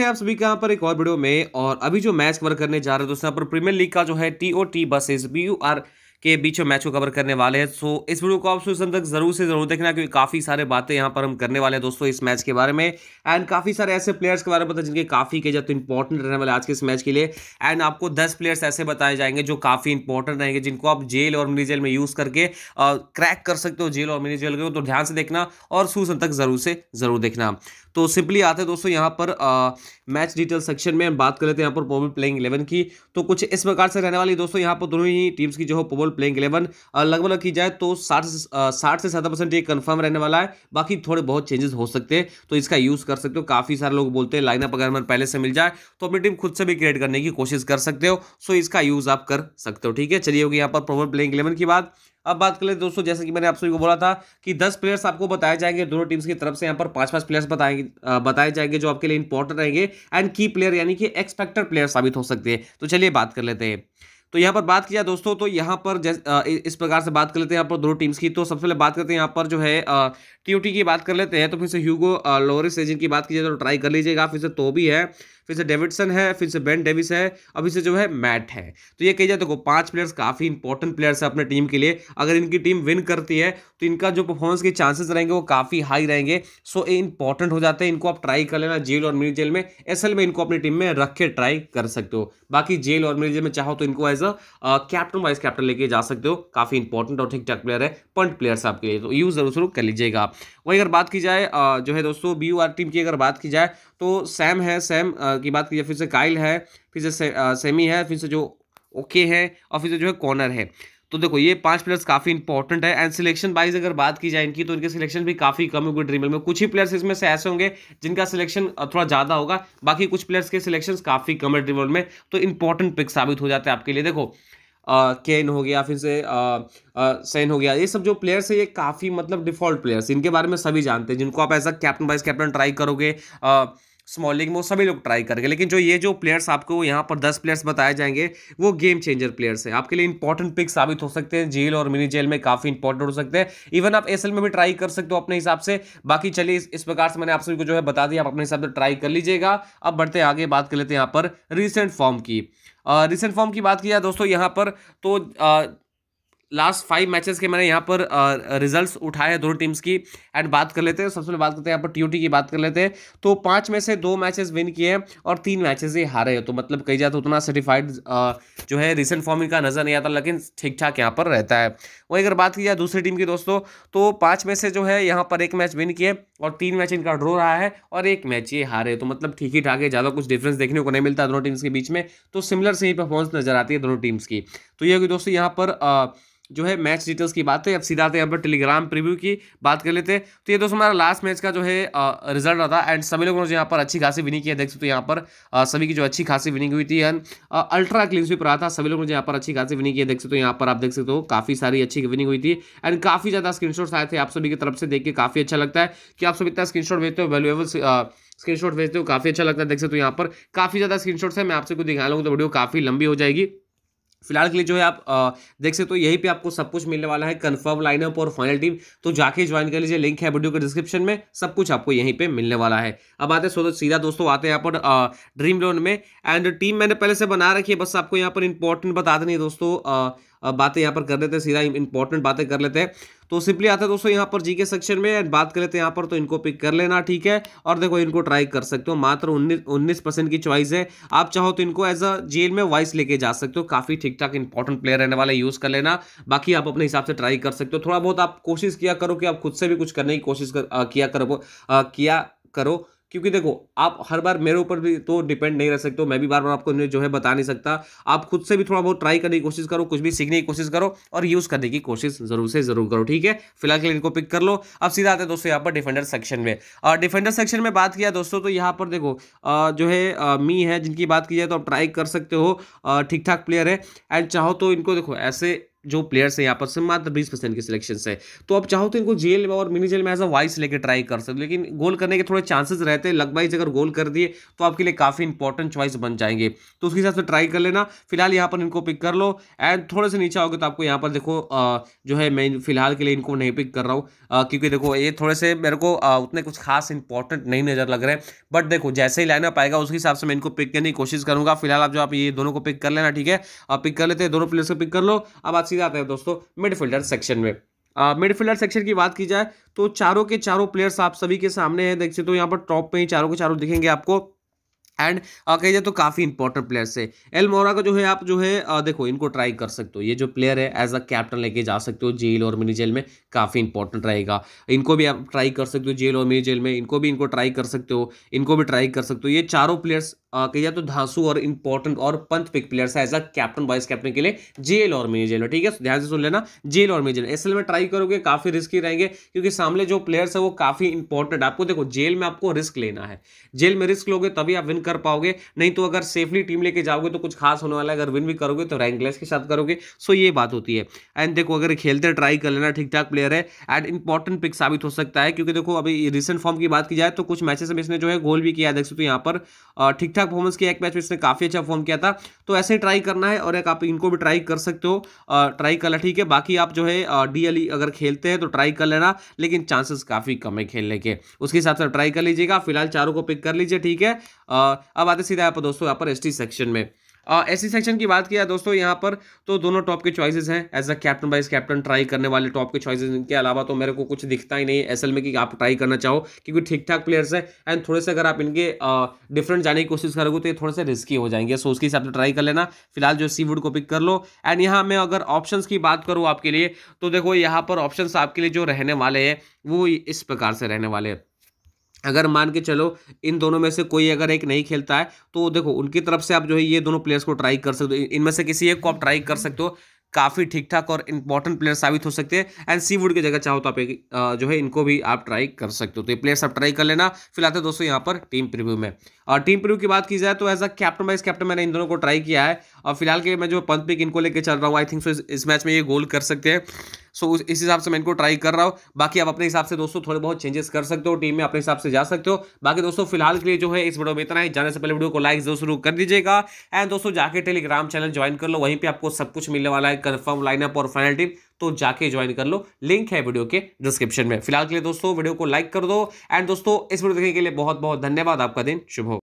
है आप सभी के यहाँ पर एक और वीडियो में और अभी जो मैच कवर करने जा रहे हैं दोस्तों यहाँ पर प्रीमियर लीग का जो है T O T versus B U R के बीच में मैच को कवर करने वाले हैं सो इस वीडियो को आप सुन तक जरूर से जरूर देखना क्योंकि काफ़ी सारे बातें यहाँ पर हम करने वाले हैं दोस्तों इस मैच के बारे में एंड काफ़ी सारे ऐसे प्लेयर्स के बारे में पता जिनके काफ़ी के जब तो इंपॉर्टेंट रहने वाले आज के इस मैच के लिए एंड आपको दस प्लेयर्स ऐसे बताए जाएंगे जो काफ़ी इंपॉर्टेंट रहेंगे जिनको आप जेल और मिनी जेल में यूज़ करके क्रैक कर सकते हो जेल और मिनी जेल को तो ध्यान से देखना और सुन तक ज़रूर से ज़रूर देखना तो सिंपली आते हैं दोस्तों यहाँ पर आ, मैच डिटेल सेक्शन में हम बात कर लेते हैं यहाँ पर पोबल प्लेइंग इलेवन की तो कुछ इस प्रकार से रहने वाली दोस्तों यहाँ पर दोनों ही टीम्स की जो है पोबल अवेलेबल प्लेइंग इलेवन लगभग की जाए तो साठ से साठ से सत्तर परसेंट ये कन्फर्म रहने वाला है बाकी थोड़े बहुत चेंजेस हो सकते हैं तो इसका यूज़ कर सकते हो काफ़ी सारे लोग बोलते हैं लाइनअप अगर हमें पहले से मिल जाए तो अपनी टीम खुद से भी क्रिएट करने की कोशिश कर सकते हो सो इसका यूज़ आप कर सकते हो ठीक है चलिए होगी यहाँ पर प्रोबल प्लेइंग इलेवन की बात अब बात कर ले दोस्तों जैसे कि मैंने आप सभी को बोला था कि 10 प्लेयर्स आपको बताए जाएंगे दोनों टीम्स की तरफ से यहाँ पर पांच पांच प्लेयर्स बताएंगे बताए जाएंगे जो आपके लिए इंपॉर्टेंट रहेंगे एंड की प्लेयर यानी कि एक्सपेक्टेड प्लेयर साबित हो सकते हैं तो चलिए बात कर लेते हैं तो यहाँ पर बात किया दोस्तों तो यहाँ पर इस प्रकार से बात कर लेते हैं यहाँ पर दोनों टीम्स की तो सबसे पहले बात करते हैं यहाँ पर जो है टीओटी की बात कर लेते हैं तो फिर से ह्यूगो लोरिस एजिन की बात की जाए तो ट्राई कर लीजिएगा फिर से तो भी है फिर से डेविडसन है फिर से बेन डेविस है और फिर से जो है मैट है तो ये कही जाए देखो तो पांच प्लेयर्स काफ़ी इंपॉर्टेंट प्लेयर्स है अपने टीम के लिए अगर इनकी टीम विन करती है तो इनका जो परफॉर्मेंस के चांसेस रहेंगे वो काफ़ी हाई रहेंगे सो ये इंपॉर्टेंट हो जाते हैं इनको आप ट्राई कर लेना जेल और मिनी जेल में एस में इनको अपनी टीम में रख के ट्राई कर सकते हो बाकी जेल और मिनी जेल में चाहो तो इनको as as a captain vice captain लेके जा सकते हो काफ़ी इंपॉर्टेंट और ठीक ठाक प्लेयर है पंट प्लेयर्स आपके लिए तो यूज़ जरूर शुरू कर लीजिएगा आप वहीं अगर बात की जाए जो है दोस्तों बी टीम की अगर बात की जाए तो सैम है सैम की बात की जाए फिर से काइल है फिर से सेमी है फिर से जो ओके है और फिर से जो है कॉर्नर है तो देखो ये पांच प्लेयर्स काफी इंपॉर्टेंट है एंड सिलेक्शन वाइज अगर बात की जाए इनकी तो इनके सिलेक्शन भी काफी कम होगी ड्रीम में कुछ ही प्लेयर्स इसमें से ऐसे होंगे जिनका सिलेक्शन थोड़ा ज्यादा होगा बाकी कुछ प्लेयर्स के सिलेक्शन काफी कम है ड्रीमल में तो इंपॉर्टेंट पिक साबित हो जाते हैं आपके लिए देखो केन हो गया फिर से सेन हो गया ये सब जो प्लेयर्स है ये काफ़ी मतलब डिफॉल्ट प्लेयर्स इनके बारे में सभी जानते हैं जिनको आप as a captain vice captain try करोगे स्मॉलिंग में वो सभी लोग ट्राई करेंगे लेकिन जो ये जो प्लेयर्स आपको यहाँ पर दस प्लेयर्स बताए जाएंगे वो गेम चेंजर प्लेयर्स हैं आपके लिए इंपॉर्टेंट पिक साबित हो सकते हैं जेल और मिनी जेल में काफ़ी इंपॉर्टेंट हो सकते हैं इवन आप एस में भी ट्राई कर सकते हो अपने हिसाब से बाकी चलिए इस, इस प्रकार से मैंने आप सभी को जो है बता दिया आप अपने हिसाब से ट्राई कर लीजिएगा अब बढ़ते आगे बात कर लेते हैं यहाँ पर रिसेंट फॉर्म की रिसेंट uh, फॉर्म की बात की जाए दोस्तों यहाँ पर तो uh, लास्ट फाइव मैचेस के मैंने यहाँ पर रिजल्ट्स उठाए दोनों टीम्स की एंड बात कर लेते हैं सबसे पहले बात करते हैं यहाँ पर टीओटी की बात कर लेते हैं तो पाँच में से दो मैचेस विन किए हैं और तीन मैचेस ही हारे हैं तो मतलब कही जाए तो उतना सर्टिफाइड जो है रिसेंट फॉर्म इनका नज़र नहीं आता लेकिन ठीक ठाक यहाँ पर रहता है वहीं अगर बात की जाए दूसरी टीम की दोस्तों तो पाँच में से जो है यहाँ पर एक मैच विन किए और तीन मैच इनका ड्रो रहा है और एक मैच ये हारे तो मतलब ठीक ही ठाक है ज़्यादा कुछ डिफरेंस देखने को नहीं मिलता दोनों टीम्स के बीच में तो सिमिलर से ही परफॉर्मेंस नज़र आती है दोनों टीम्स की तो ये दोस्तों यहाँ पर जो है मैच डिटेल्स की बात है अब सीधा यहाँ पर टेलीग्राम प्रीव्यू की बात कर लेते हैं तो ये दोस्तों हमारा लास्ट मैच का जो है रिजल्ट रहा था एंड सभी लोगों ने यहाँ पर अच्छी खासी विनिंग की है देख सकते हो तो यहाँ पर सभी की जो अच्छी खासी विनिंग हुई थी एंड अल्ट्रा क्लीन स्वीप रहा था सभी लोगों ने यहाँ पर अच्छी खासी विनिंग की है देख सकते हो यहाँ पर आप देख सकते हो काफ़ी सारी अच्छी विनिंग हुई थी एंड काफ़ी ज़्यादा स्क्रीन आए थे आप सभी की तरफ से देख के काफ़ी अच्छा लगता है कि आप सब इतना शॉट भेजते हो वैल्यूएबल स्क्रीनशॉट भेजते हो काफ़ी अच्छा लगता है देख सकते हो यहाँ पर काफ़ी ज़्यादा स्क्रीनशॉट्स है मैं आपसे कुछ दिखा लूँगा तो वीडियो काफ़ी लंबी हो जाएगी फिलहाल के लिए जो है आप आ, देख सकते हो तो यहीं पे आपको सब कुछ मिलने वाला है कंफर्म लाइनअप और फाइनल टीम तो जाके ज्वाइन कर लीजिए लिंक है वीडियो के डिस्क्रिप्शन में सब कुछ आपको यहीं पे मिलने वाला है अब आते हैं सो सीधा दोस्तों आते हैं यहाँ पर ड्रीम लोन में एंड टीम मैंने पहले से बना रखी है बस आपको यहाँ पर इंपॉर्टेंट बता देनी है दोस्तों आ, बातें यहाँ पर कर लेते हैं सीधा इंपॉर्टेंट बातें कर लेते हैं तो सिंपली आते हैं दोस्तों यहाँ पर जीके सेक्शन में बात कर लेते हैं यहाँ पर तो इनको पिक कर लेना ठीक है और देखो इनको ट्राई कर सकते हो मात्र उन्नीस उन्नीस परसेंट की चॉइस है आप चाहो तो इनको एज अ जेल में वाइस लेके जा सकते हो काफ़ी ठीक ठाक इंपॉर्टेंट प्लेयर रहने वाला यूज़ कर लेना बाकी आप अपने हिसाब से ट्राई कर सकते हो थोड़ा बहुत आप कोशिश किया करो कि आप खुद से भी कुछ करने की कोशिश किया करो किया करो क्योंकि देखो आप हर बार मेरे ऊपर भी तो डिपेंड नहीं रह सकते हो मैं भी बार बार आपको जो है बता नहीं सकता आप खुद से भी थोड़ा बहुत ट्राई करने की कोशिश करो कुछ भी सीखने की कोशिश करो और यूज़ करने की कोशिश जरूर से जरूर करो ठीक है फिलहाल के लिए इनको पिक कर लो अब सीधा आते हैं दोस्तों यहाँ पर डिफेंडर सेक्शन में और डिफेंडर सेक्शन में बात किया दोस्तों तो यहाँ पर देखो जो है मी है जिनकी बात की जाए तो आप ट्राई कर सकते हो ठीक ठाक प्लेयर है एंड चाहो तो इनको देखो ऐसे जो प्लेयर्स हैं यहाँ पर सिर्फ मात्र बीस परसेंट के सिलेक्शन है तो आप चाहो तो इनको जेल में और मिनी जेल में एज अ वाइस लेके ट्राई कर सकते लेकिन गोल करने के थोड़े चांसेस रहते हैं लग वाइज अगर गोल कर दिए तो आपके लिए काफ़ी इंपॉर्टेंट चॉइस बन जाएंगे तो उसके हिसाब से ट्राई कर लेना फिलहाल यहाँ पर इनको पिक कर लो एंड थोड़े से नीचे आओगे तो आपको यहाँ पर देखो जो है मैं फिलहाल के लिए इनको नहीं पिक कर रहा हूँ क्योंकि देखो ये थोड़े से मेरे को उतने कुछ खास इंपॉर्टेंट नहीं नज़र लग रहे बट देखो जैसे ही लाइनअप आएगा उसके हिसाब से मैं इनको पिक करने की कोशिश करूँगा फिलहाल आप जो आप ये दोनों को पिक कर लेना ठीक है पिक कर लेते हैं दोनों प्लेयर्स को पिक कर लो अब सीधा आते हैं दोस्तों मिडफील्डर सेक्शन में मिडफील्डर सेक्शन की बात की जाए तो चारों के चारों प्लेयर्स आप सभी के सामने हैं देख सकते हो यहाँ पर टॉप पे ही चारों के चारों दिखेंगे आपको एंड कही जाए तो काफ़ी इंपॉर्टेंट प्लेयर्स है एल मोरा का जो है आप जो है आ, देखो इनको ट्राई कर सकते हो ये जो प्लेयर है एज अ कैप्टन लेके जा सकते हो जेल और मिनी जेल में काफ़ी इंपॉर्टेंट रहेगा इनको भी आप ट्राई कर सकते हो जेल और मेरी जेल में इनको भी इनको ट्राई कर सकते हो इनको भी ट्राई कर सकते हो ये चारों प्लेयर्स जाए तो धांसू और इंपॉर्टेंट और पंथ पिक प्लेयर्स है as a captain vice captain के लिए जेल और मेरी जेल में ठीक है ध्यान से सुन लेना जेल और मेरी जेल एस में ट्राई करोगे काफ़ी रिस्की रहेंगे क्योंकि सामने जो प्लेयर्स है वो काफ़ी इंपॉर्टेंट आपको देखो जेल में आपको रिस्क लेना है जेल में रिस्क लोगे तभी आप विन कर पाओगे नहीं तो अगर सेफली टीम लेके जाओगे तो कुछ खास होने वाला है अगर विन भी करोगे तो रैंकलेस के साथ करोगे सो ये बात होती है एंड देखो अगर खेलते ट्राई कर लेना ठीक ठाक प्लेयर है एंड इंपॉर्टेंट पिक साबित हो सकता है क्योंकि देखो अभी रिसेंट फॉर्म की बात की जाए तो कुछ मैचेस में इसने जो है गोल भी किया देख सकते हो यहाँ पर ठीक ठाक परफॉर्मेंस किया एक मैच में इसने काफ़ी अच्छा फॉर्म किया था तो ऐसे ही ट्राई करना है और एक आप इनको भी ट्राई कर सकते हो ट्राई कर ठीक है बाकी आप जो है डी अगर खेलते हैं तो ट्राई कर लेना लेकिन चांसेस काफ़ी कम है खेलने के उसके हिसाब से ट्राई कर लीजिएगा फिलहाल चारों को पिक कर लीजिए ठीक है अब आते सीधा आप दोस्तों यहाँ पर एस सेक्शन में एससी सेक्शन की बात किया दोस्तों यहाँ पर तो दोनों टॉप के चॉइसेस हैं as a captain vice captain try करने वाले टॉप के चॉइसेस इनके अलावा तो मेरे को कुछ दिखता ही नहीं एस में कि आप ट्राई करना चाहो क्योंकि ठीक ठाक प्लेयर्स हैं एंड थोड़े से अगर आप इनके डिफरेंट जाने की कोशिश करोगे तो ये थोड़े से रिस्की हो जाएंगे सो उसके हिसाब से ट्राई कर लेना फिलहाल जो सी को पिक कर लो एंड यहाँ मैं अगर ऑप्शन की बात करूँ आपके लिए तो देखो यहाँ पर ऑप्शन आपके लिए जो रहने वाले हैं वो इस प्रकार से रहने वाले हैं अगर मान के चलो इन दोनों में से कोई अगर एक नहीं खेलता है तो देखो उनकी तरफ से आप जो है ये दोनों प्लेयर्स को ट्राई कर सकते हो इनमें से किसी एक को आप ट्राई कर सकते हो काफ़ी ठीक ठाक और इंपॉर्टेंट प्लेयर साबित हो सकते हैं एंड सी वुड की जगह चाहो तो आप एक जो है इनको भी आप ट्राई कर सकते हो तो ये प्लेयर्स आप ट्राई कर लेना फिलहाल तो दोस्तों यहाँ पर टीम प्रिव्यू में और टीम प्रिव्यू की बात की जाए तो as a captain vice captain मैंने इन दोनों को ट्राई किया है और फिलहाल के मैं जो पंथ पिक इनको लेकर चल रहा हूँ आई थिंक सो इस मैच में ये गोल कर सकते हैं सो so, इस हिसाब से मैं इनको ट्राई कर रहा हूँ बाकी आप अपने हिसाब से दोस्तों थोड़े बहुत चेंजेस कर सकते हो टीम में अपने हिसाब से जा सकते हो बाकी दोस्तों फिलहाल के लिए जो है इस वीडियो में इतना ही जाने से पहले वीडियो को लाइक जरूर शुरू कर दीजिएगा एंड दोस्तों जाके टेलीग्राम चैनल ज्वाइन कर लो वहीं पर आपको सब कुछ मिलने वाला है कन्फर्म लाइनअप और फाइनल टीम तो जाके ज्वाइन कर लो लिंक है वीडियो के डिस्क्रिप्शन में फिलहाल के लिए दोस्तों वीडियो को लाइक कर दो एंड दोस्तों इस वीडियो देखने के लिए बहुत बहुत धन्यवाद आपका दिन शुभ हो